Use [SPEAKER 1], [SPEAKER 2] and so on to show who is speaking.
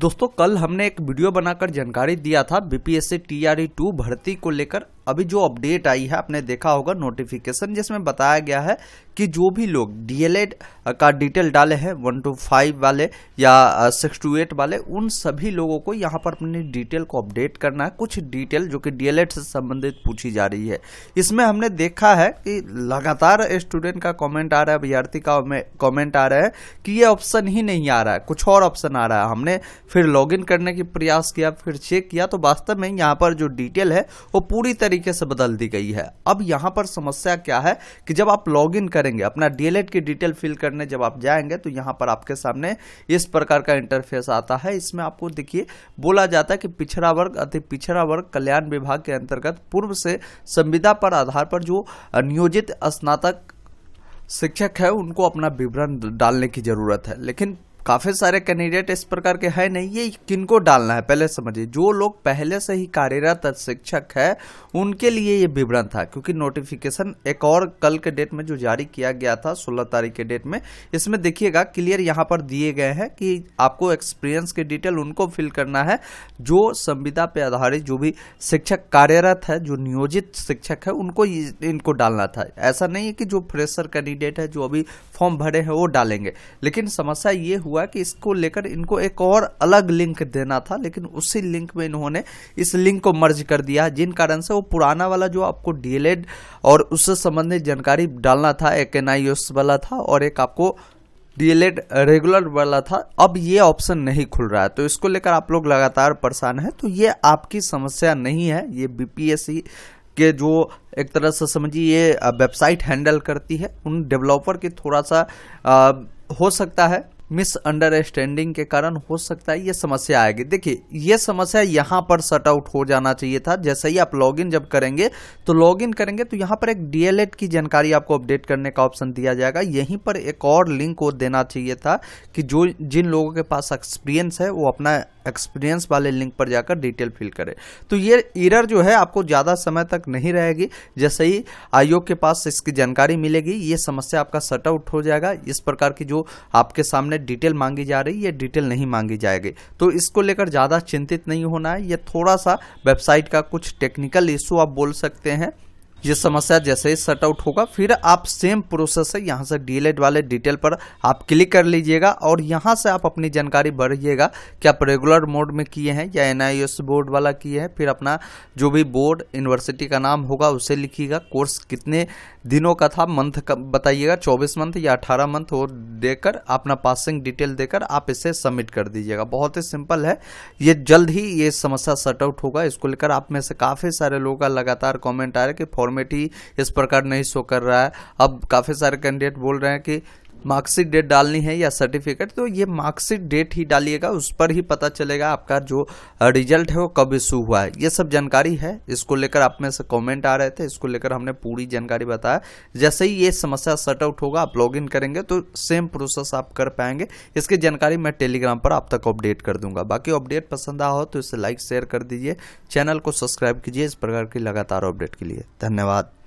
[SPEAKER 1] दोस्तों कल हमने एक वीडियो बनाकर जानकारी दिया था बीपीएससी टीआरई टू भर्ती को लेकर अभी जो अपडेट आई है आपने देखा होगा नोटिफिकेशन जिसमें बताया गया है कि जो भी लोग डीएलएड का डिटेल डाले हैं वन टू फाइव वाले या सिक्स टू एट वाले उन सभी लोगों को यहाँ पर अपनी डिटेल को अपडेट करना है कुछ डिटेल जो कि डीएलएड से संबंधित पूछी जा रही है इसमें हमने देखा है कि लगातार स्टूडेंट का कमेंट आ रहा है अभ्यर्थी का कॉमेंट आ रहा है कि ये ऑप्शन ही नहीं आ रहा है कुछ और ऑप्शन आ रहा है हमने फिर लॉग करने की प्रयास किया फिर चेक किया तो वास्तव में यहाँ पर जो डिटेल है वो पूरी तरीके तरीके से बदल दी गई है अब यहाँ पर समस्या क्या है कि जब आप लॉग इन करेंगे अपना डीएलएड की डिटेल फिल करने जब आप जाएंगे तो यहाँ पर आपके सामने इस प्रकार का इंटरफेस आता है इसमें आपको देखिए बोला जाता है कि पिछड़ा वर्ग अति पिछड़ा वर्ग कल्याण विभाग के अंतर्गत पूर्व से संविदा पर आधार पर जो नियोजित स्नातक शिक्षक है उनको अपना विवरण डालने की जरूरत है लेकिन काफ़ी सारे कैंडिडेट इस प्रकार के है नहीं ये किनको डालना है पहले समझिए जो लोग पहले से ही कार्यरत शिक्षक है उनके लिए ये विवरण था क्योंकि नोटिफिकेशन एक और कल के डेट में जो जारी किया गया था 16 तारीख के डेट में इसमें देखिएगा क्लियर यहाँ पर दिए गए हैं कि आपको एक्सपीरियंस की डिटेल उनको फिल करना है जो संविदा पे आधारित जो भी शिक्षक कार्यरत है जो नियोजित शिक्षक है उनको इनको डालना था ऐसा नहीं है कि जो फ्रेशर कैंडिडेट है जो अभी फॉर्म भरे हैं वो डालेंगे लेकिन समस्या ये हुआ कि इसको लेकर इनको एक और अलग लिंक देना था लेकिन उसी लिंक में इन्होंने इस लिंक को मर्ज कर दिया जिन कारण से वो पुराना वाला जो आपको डीएलएड और उससे संबंधित जानकारी डालना था एक एन वाला था और एक आपको डीएलएड रेगुलर वाला था अब ये ऑप्शन नहीं खुल रहा है तो इसको लेकर आप लोग लगातार परेशान हैं तो ये आपकी समस्या नहीं है ये बीपीएससी के जो एक तरह से समझिए वेबसाइट हैंडल करती है उन डेवलपर के थोड़ा सा आ, हो सकता है मिसअंडरस्टैंडिंग के कारण हो सकता है ये समस्या आएगी देखिए ये समस्या यहाँ पर सट आउट हो जाना चाहिए था जैसे ही आप लॉगिन जब करेंगे तो लॉगिन करेंगे तो यहाँ पर एक डीएलएड की जानकारी आपको अपडेट करने का ऑप्शन दिया जाएगा यहीं पर एक और लिंक को देना चाहिए था कि जो जिन लोगों के पास एक्सपीरियंस है वो अपना एक्सपीरियंस वाले लिंक पर जाकर डिटेल फिल करें तो ये इरर जो है आपको ज़्यादा समय तक नहीं रहेगी जैसे ही आयोग के पास इसकी जानकारी मिलेगी ये समस्या आपका सट आउट हो जाएगा इस प्रकार की जो आपके सामने डिटेल मांगी जा रही या डिटेल नहीं मांगी जाएगी तो इसको लेकर ज़्यादा चिंतित नहीं होना है यह थोड़ा सा वेबसाइट का कुछ टेक्निकल इशू आप बोल सकते हैं ये समस्या जैसे ही सर्ट आउट होगा फिर आप सेम प्रोसेस है यहाँ से डीएलएड वाले डिटेल पर आप क्लिक कर लीजिएगा और यहाँ से आप अपनी जानकारी बढ़िएगा कि आप रेगुलर मोड में किए हैं या एनआईएस बोर्ड वाला किए हैं फिर अपना जो भी बोर्ड यूनिवर्सिटी का नाम होगा उसे लिखिएगा कोर्स कितने दिनों का था मंथ का बताइएगा चौबीस मंथ या अठारह मंथ और देकर अपना पासिंग डिटेल देकर आप इसे सबमिट कर दीजिएगा बहुत ही सिंपल है ये जल्द ही ये समस्या सर्ट आउट होगा इसको लेकर आप में से काफ़ी सारे लोगों का लगातार कॉमेंट आ रहा है कि फॉर्मेट ही इस प्रकार नहीं शो कर रहा है अब काफ़ी सारे कैंडिडेट बोल रहे हैं कि मार्कशीट डेट डालनी है या सर्टिफिकेट तो ये मार्कशीट डेट ही डालिएगा उस पर ही पता चलेगा आपका जो रिजल्ट है वो कब इशू हुआ है ये सब जानकारी है इसको लेकर आप में से कमेंट आ रहे थे इसको लेकर हमने पूरी जानकारी बताया जैसे ही ये समस्या सेट आउट होगा आप लॉग इन करेंगे तो सेम प्रोसेस आप कर पाएंगे इसकी जानकारी मैं टेलीग्राम पर आप तक अपडेट कर दूंगा बाकी अपडेट पसंद आया हो तो इसे लाइक शेयर कर दीजिए चैनल को सब्सक्राइब कीजिए इस प्रकार की लगातार अपडेट के लिए धन्यवाद